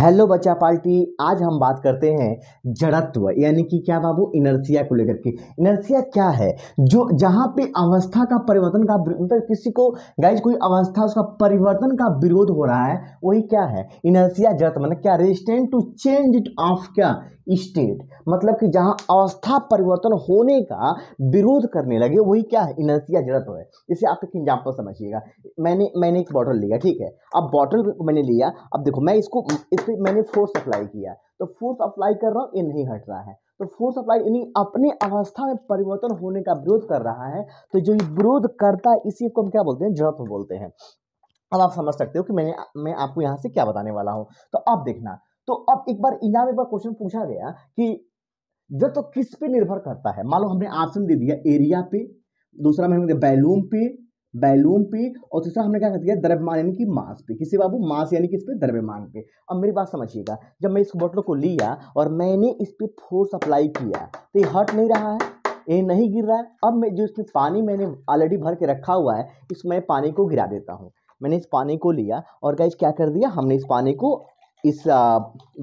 hello बच्चा party आज हम बात करते हैं जड़त्व यानी कि क्या बाबू इनर्सिया को लेकर के इनर्सिया क्या है जो जहाँ पे अवस्था का परिवर्तन का मतलब किसी को गाइज कोई अवस्था उसका परिवर्तन का विरोध हो रहा है वही क्या है इनर्सिया जड़त्व मतलब क्या resistant to change it of क्या स्टेट मतलब कि जहाँ अवस्था परिवर्तन होने का विरोध करने लगे वही क्या है इनर्सिया जड़त्व है इसे आप एक एग्जाम्पल समझिएगा मैंने मैंने एक बॉटल लिया ठीक है अब बॉटल मैंने लिया अब देखो मैं इसको इसको जैसे मैंने फोर्स अप्लाई किया तो फोर्स अप्लाई कर रहा हूँ ये नहीं हट रहा है तो फोर्स अप्लाई यानी अपनी अवस्था में परिवर्तन होने का विरोध कर रहा है तो जो ये विरोध करता है इसी को हम क्या बोलते हैं जड़त्व बोलते हैं अब आप समझ सकते हो कि मैंने मैं आपको यहाँ से क्या बताने वाला हूँ तो अब देखना तो अब एक बार इंजाम एक बार क्वेश्चन पूछा गया कि जड़ तो किस पे निर्भर करता है मान लो हमने ऑप्शन दे दिया एरिया पे दूसरा मैंने बैलूम पे बैलून पे और तीसरा हमने क्या कर दिया द्रव्यमान यानी कि मास पे किसी बाबू मास यानी कि इस पर द्रव्यमान पे अब मेरी बात समझिएगा जब मैं इस बॉटल को लिया और मैंने इस पर फोर्स अप्लाई किया तो ये हट नहीं रहा है ये नहीं गिर रहा है अब मैं जो इसमें पानी मैंने ऑलरेडी भर के रखा हुआ है इसमें पानी को गिरा देता हूँ मैंने इस पानी को लिया और गाइज क्या कर दिया हमने इस पानी को इस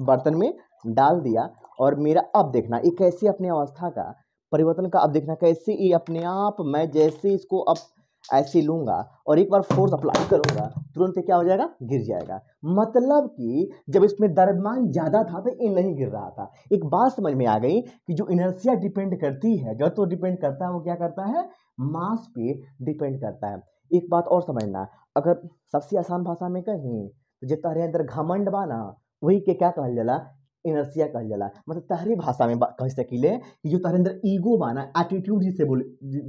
बर्तन में डाल दिया और मेरा अब देखना एक ऐसी अपनी अवस्था का परिवर्तन का अब देखना कैसे ये अपने आप मैं जैसे इसको अब अप ऐसे लूंगा और एक बार फोर्स अप्लाई करूंगा तुरंत क्या हो जाएगा गिर जाएगा मतलब कि जब इसमें दरमान ज़्यादा था तो ये नहीं गिर रहा था एक बात समझ में आ गई कि जो इनर्सिया डिपेंड करती है जो तो डिपेंड करता है वो क्या करता है मास पे डिपेंड करता है एक बात और समझना अगर सबसे आसान भाषा में कहीं तो जो तहरे अंदर घमंड बाना वही के क्या कहल जाला इनर्सिया कहल जाला मतलब तहरी भाषा में कह सकी जो तहरे अंदर ईगो बाना एटीट्यूड जिसे बोल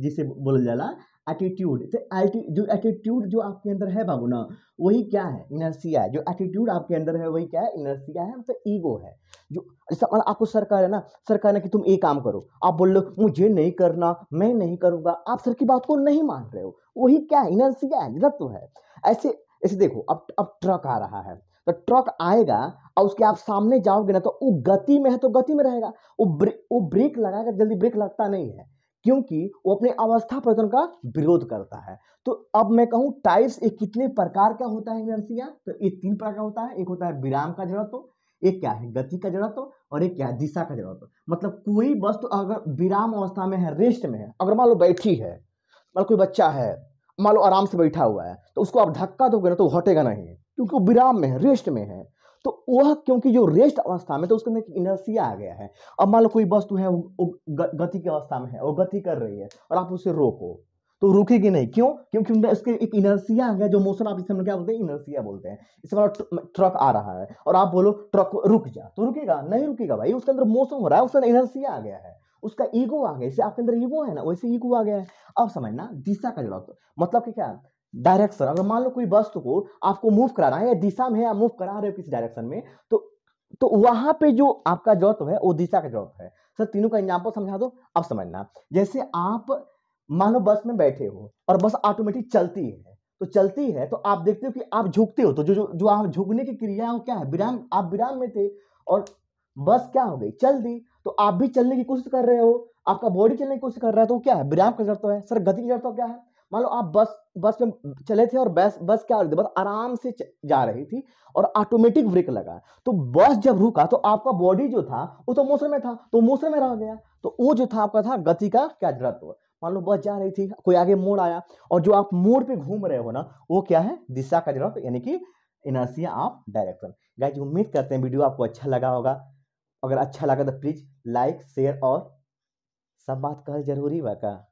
जिसे बोल जाला एटीट्यूड तो जो एटीट्यूड जो आपके अंदर है बाबू ना वही क्या है इनर्सिया है जो एटीट्यूड आपके अंदर है वही क्या है इनर्सिया है मतलब ईगो है जो जैसे मतलब आपको सरकार है ना सरकार ना कि तुम ये काम करो आप बोल लो मुझे नहीं करना मैं नहीं करूँगा आप सर की बात को नहीं मान रहे हो वही क्या है इनर्सिया है जब है ऐसे ऐसे देखो अब अब ट्रक आ रहा है तो ट्रक आएगा और उसके आप सामने जाओगे ना तो वो गति में है तो गति में रहेगा वो ब्रेक वो ब्रेक लगाएगा जल्दी ब्रेक लगता नहीं है क्योंकि वो अपने अवस्था परिवर्तन का विरोध करता है तो अब मैं कहूँ टाइप्स एक कितने प्रकार का होता है इनर्सिया तो ये तीन प्रकार का होता है एक होता है विराम का जड़त्व एक क्या है गति का जड़त्व और एक क्या है दिशा का जड़त्व मतलब कोई वस्तु तो अगर विराम अवस्था में है रेस्ट में है अगर मान लो बैठी है मान कोई बच्चा है मान लो आराम से बैठा हुआ है तो उसको आप धक्का दोगे ना तो हटेगा नहीं क्योंकि वो विराम में है रेस्ट में है तो वह क्योंकि जो रेस्ट अवस्था में तो उसके अंदर इनर्सिया आ गया है अब मान लो कोई वस्तु है वो गति की अवस्था में है वो गति कर रही है और आप उसे रोको तो रुकेगी नहीं क्यों क्योंकि उनमें उसके एक इनर्सिया आ गया जो मोशन आप इसमें क्या बोलते हैं इनर्सिया बोलते हैं इसके बाद ट्रक आ रहा है और आप बोलो ट्रक रुक जा तो रुकेगा नहीं रुकेगा भाई उसके अंदर मोशन हो रहा है उसके अंदर इनर्सिया आ गया है उसका ईगो आ गया जैसे आपके अंदर ईगो है ना वैसे ईगो आ गया है अब समझना दिशा का जरूरत मतलब कि क्या डायरेक्शन अगर मान लो कोई वस्तु को आपको मूव कराना है या दिशा में आप मूव करा रहे हो किसी डायरेक्शन में तो तो वहां पे जो आपका जोत तो है वो दिशा का जोत है सर तीनों का एग्जाम्पल समझा दो अब समझना जैसे आप मान लो बस में बैठे हो और बस ऑटोमेटिक चलती है तो चलती है तो आप देखते हो कि आप झुकते हो तो जो जो, जो आप झुकने की क्रिया क्या है विराम आप विराम में थे और बस क्या हो गई चल दी तो आप भी चलने की कोशिश कर रहे हो आपका बॉडी चलने की कोशिश कर रहा है तो क्या है विराम का जरूरत तो है सर गति की जरूरत तो क्या है मान लो आप बस बस में चले थे और बस बस क्या हो रही थी बस आराम से जा रही थी और ऑटोमेटिक ब्रेक लगा तो बस जब रुका तो आपका बॉडी जो था वो तो मोशन में था तो मोशन में रह गया तो वो जो था आपका था गति का क्या जड़त्व मान लो बस जा रही थी कोई आगे मोड़ आया और जो आप मोड़ पे घूम रहे हो ना वो क्या है दिशा का जरूरत यानी कि इनर्सिया ऑफ डायरेक्शन गाइज उम्मीद करते हैं वीडियो आपको अच्छा लगा होगा अगर अच्छा लगा तो प्लीज़ लाइक शेयर और सब बात कर जरूरी वाका